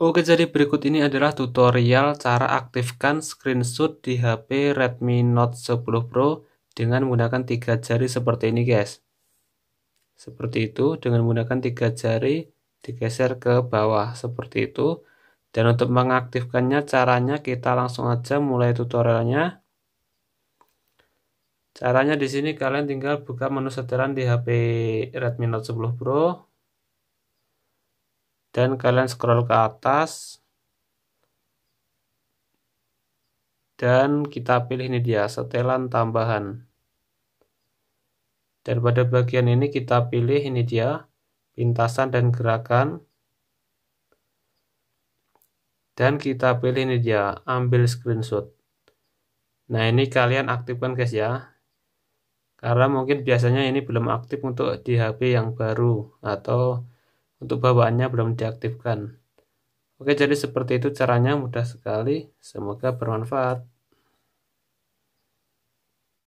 Oke, jadi berikut ini adalah tutorial cara aktifkan screenshot di HP Redmi Note 10 Pro dengan menggunakan tiga jari seperti ini, guys. Seperti itu, dengan menggunakan tiga jari digeser ke bawah seperti itu. Dan untuk mengaktifkannya caranya kita langsung aja mulai tutorialnya. Caranya di sini kalian tinggal buka menu setelan di HP Redmi Note 10 Pro, dan kalian scroll ke atas dan kita pilih ini dia setelan tambahan dan pada bagian ini kita pilih ini dia pintasan dan gerakan dan kita pilih ini dia ambil screenshot nah ini kalian aktifkan guys ya karena mungkin biasanya ini belum aktif untuk di HP yang baru atau untuk bawaannya belum diaktifkan. Oke, jadi seperti itu caranya mudah sekali. Semoga bermanfaat.